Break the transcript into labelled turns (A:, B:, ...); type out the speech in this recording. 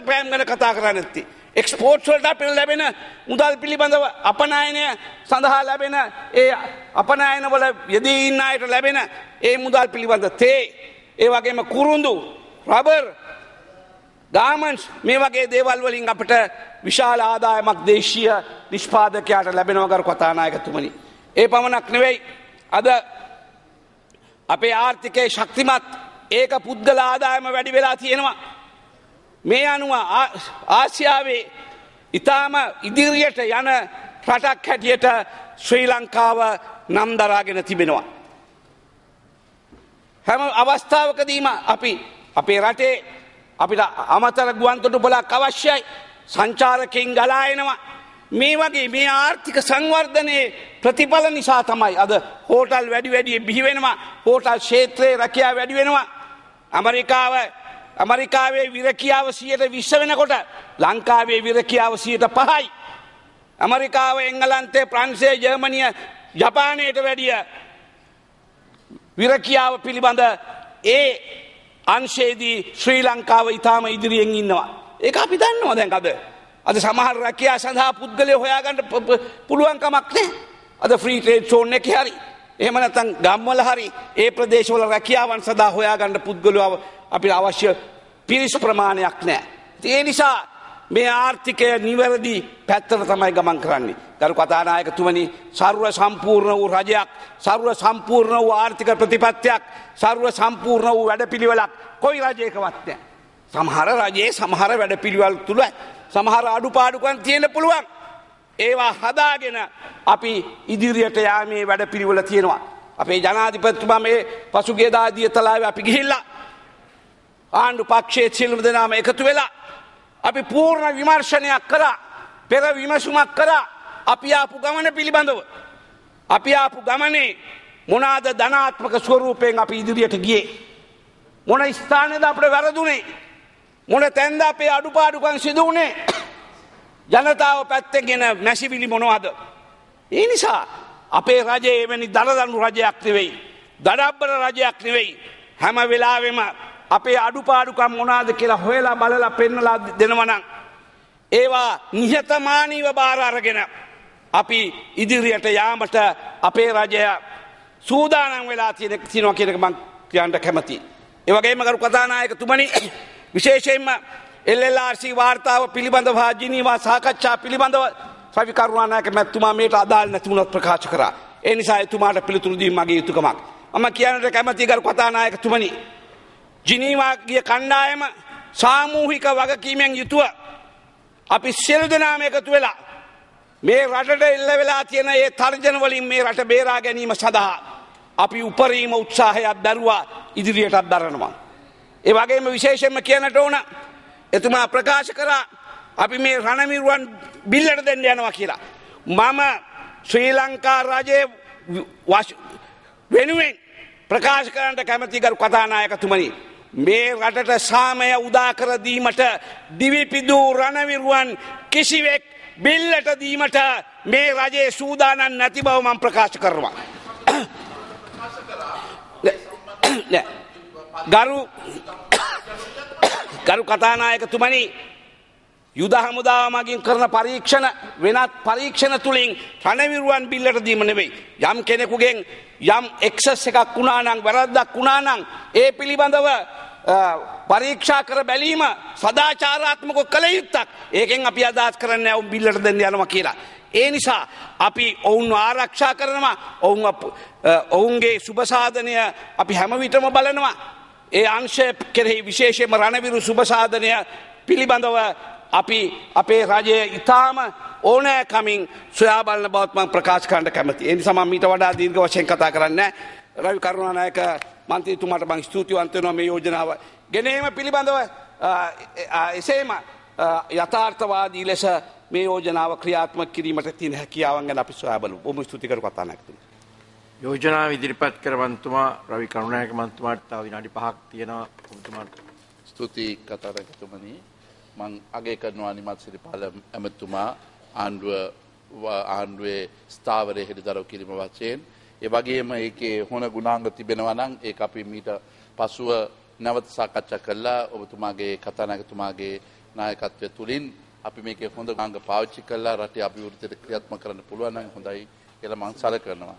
A: පෑම් ගැන කතා කරන්න ඇත්ති. එක්ස්පෝට් වලට අපිට ලැබෙන මුදල් පිළිබඳව අපනායනය සඳහා ලැබෙන ඒ අපනායන වල යෙදී ඉන්න අයට ලැබෙන ඒ මුදල් පිළිබඳ තේ ඒ වගේම කුරුඳු රබර් ගාමන්ස් මේ වගේ දේවල් වලින් අපට විශාල ආදායමක් දේශීය නිෂ්පාදකයාට ලැබෙනවා කර කතානායකතුමනි. ඒ පමණක් නෙවෙයි අද අපේ ආර්ථිකයේ ශක්තිමත් ඒක පුද්ගල ආදායම වැඩි වෙලා තියෙනවා මේ අනුව ආසියාවේ ඉතාම ඉදිරියට යන රටක් හැටියට ශ්‍රී ලංකාව නම් දරාගෙන තිබෙනවා. හැම අවස්ථාවකදීම අපි අපේ රටේ අපිට අමතර ගුවන්තොටුපලක් අවශ්‍යයි සංචාරකයින් ගලා එනවා. මේ වගේ මේ ආර්ථික සංවර්ධනයේ ප්‍රතිඵල නිසා තමයි අද හෝටල් වැඩි වැඩිය බිහිවෙනවා හෝටල් ක්ෂේත්‍රයේ රැකියාව වැඩි වෙනවා. ඇමරිකාව ඇමරිකාවේ විරකියාව සියයට විශ්ස වෙනකොට ලංකාවේ විරකියාව සියයට පහයි. ඇමරිකාව එංගලන්තේ ප්‍රන්සේ ජර්මණිය ජපානයට වැඩිය විරකියාව පිළිබඳ ඒ අංශේදී ශ්‍රී ලංකාව ඉතාම ඉදිරියෙන් ඉන්නවා. ඒක අපි දන්නවා දැන් අද. අද සමහර රැකියා සඳහා පුද්ගලය හොයාගන්න පුළුවන්කමක් නෑ. අද ෆ්‍රී ට්‍රේඩ් සෝන් එකේ හරි එහෙම නැත්නම් ගම්වල හරි ඒ ප්‍රදේශවල රැකියාවන් සඳහා හොයාගන්න පුද්ගලයව අපිට අවශ්‍ය පිරිස් ප්‍රමාණයක් නැහැ. ඒ නිසා මේ ආර්ථිකය නිවැරදි පැත්තට තමයි ගමන් කරන්නේ. දරු කතානායකතුමනි, ਸਰව සම්පූර්ණ වූ රජයක්, ਸਰව සම්පූර්ණ වූ ආර්ථික ප්‍රතිපත්තියක්, ਸਰව සම්පූර්ණ වූ වැඩපිළිවෙලක් කොයි රජයකවත් නැහැ. සමහර රජයේ සමහර වැඩපිළිවෙල් තුල සමහර අඩුපාඩුකම් තියෙන්න පුළුවන්. ඒවා හදාගෙන අපි ඉදිරියට යාමේ වැඩ පිළිවෙල තියෙනවා. අපේ ජනාධිපතිතුමා මේ පසුගේ දාදිය තලාවේ අපි ගිහිල්ලා ආණ්ඩු පක්ෂයේ සියලුම දෙනාම එකතු වෙලා අපි පූර්ණ විමර්ශනයක් කරා පෙර විමසුමක් කරා අපි ආපු ගමන පිළිබඳව අපි ආපු ගමනේ මොනාද ධනාත්මක ස්වරූපයෙන් අපි ඉදිරියට ගියේ මොන ස්ථානයේද අපිට වැරදුනේ මොන තැන්ද අපේ අඩුපාඩුකම් සිදු වුණේ ජනතාව පැත්තගෙන මැසිවිලි මොනවද. ඒ නිසා අපේ රජයේ එවැනි දරදනු රජයක් නෙවෙයි. දඩබ්බර රජයක් නෙවෙයි. හැම වෙලාවෙම අපේ අඩුපාඩුකම් මොනාද කියලා හොයලා බලලා පෙන්නලා දෙනවනම්. ඒවා නිහතමානීව බාර අරගෙන අපි ඉදිරියට යාමට අපේ රජය සූදානම් වෙලා තියෙන තිනවා කියන එක මං කියන්න කැමතියි. ඒ වගේම කරු කතානායකතුමනි විශේෂයෙන්ම එල්ලලාර්සි වාර්තාව පිළිබඳ වාජිනීවා සාකච්ඡා පිළිබඳව සවිකරුණනායක මැත්තුමා මේට අදාල් නැතිමුණත් ප්‍රකාශ කරා. ඒ නිසා එතුමාට පිළිතුරු දීම මගේ යුතුකමක්. මම කියන්නට කැමති ගරු කතානායකතුමනි. ජිනීවා ගිය කණ්ඩායම සාමූහික වගකීමෙන් යුතුව අපි සියලු දෙනාම එකතු වෙලා මේ රටට එල්ල වෙලා තියෙන ඒ තර්ජන වලින් මේ රට බේරා ගැනීම සඳහා අපි උපරිම උත්සාහයක් දරුවා ඉදිරියටත් දරනවා. ඒ වගේම විශේෂයෙන්ම කියනට ඕන එතුමා ප්‍රකාශ කරා අපි මේ රණමිරුවන් බිල්ලට දෙන්න යනවා කියලා. මම ශ්‍රී ලංකා රජයේ වෙනුවෙන් ප්‍රකාශ කරන්නට කැමති ගරු කතානායකතුමනි මේ රටට සාමය උදා කර දීමට දිවිපිදූ රණවිරුවන් කිසිවෙක් බිල්ලට දීමට මේ රජයේ සූදානම් නැති බව මම ප්‍රකාශ කරනවා. ගරු ගරු කතානායකතුමනි යුද හමුදාව මගින් කරන පරීක්ෂණ වෙනත් පරීක්ෂණ තුලින් රණවිරුවන් බිල්ලට දීම නෙවෙයි යම් කෙනෙකුගෙන් යම් එක්සස් එකක් වුණා නම් වැරද්දක් වුණා නම් ඒ පිළිබඳව පරීක්ෂා කර බැලීම සදාචාරාත්මක කළ යුත්තක් ඒකෙන් අපි අදහස් කරන්නේ ඔවුන් බිල්ලට දෙන්න යනවා කියලා ඒ නිසා අපි ඔවුන් ආරක්ෂා කරනවා ඔවුන් ඔවුන්ගේ සුබසාධනය අපි හැම විටම බලනවා ඒ අංශය කෙරෙහි විශේෂයම රණවිරු සුභසාධනය පිළිබඳව අපි අපේ රජය ඉතාම ඕනෑ කමින් සොයාබලන බවත්මන් ප්‍රකාශ කරන්න කැමති. එනි සමන් මීට වඩා දීර්ග වශයෙන් කතා කරන්න රවි කරුණානායක මන්තීතුමාට බං ස්තුතිවන්තයනවා මේ යෝජනාව. ගෙනීම පිළිබඳව එසේම යථාර්ථවාදී ලෙස මේ යෝජනාව ක්‍රියාත්ම කිරීමට තින හැකියාවන් ගැන අපි සොයාබලු. බොහොම ස්තුතිකර කතා නැතුන. යෝජනාව ඉදිරිපත් කර මන්තුමා රවි කරුණායක මන්තුමාට තව විනාඩි 5ක් තියෙනවා ඔබතුමාට ස්තුතියි කතරගතුමනි මම අගය කරනවා නිමත් සිරිපාල ඇමතුමා ආණ්ඩුව ආණ්ඩුවේ ස්ථාවරයේ හෙළිදරව් කිරීම වශයෙන් ඒ වගේම ඒකේ හොන ගුණාංග තිබෙනවා නම් ඒක අපි මීට පසුව නැවත සාකච්ඡා කළා ඔබතුමාගේ කතානායකතුමාගේ නායකත්වය තුලින් අපි මේකේ හොඳ ගුණාංග පාවිච්චි කළා රටේ අභිවෘද්ධියට ක්‍රියාත්මක කරන්න පුළුවන් නම් හොඳයි කියලා මම සැලකනවා